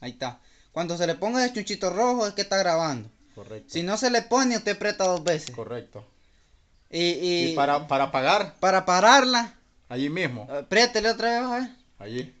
Ahí está. Cuando se le ponga el chuchito rojo es que está grabando. Correcto. Si no se le pone, usted aprieta dos veces. Correcto. Y, y, para, para pagar. Para pararla. Allí mismo. Apriétele otra vez, Allí.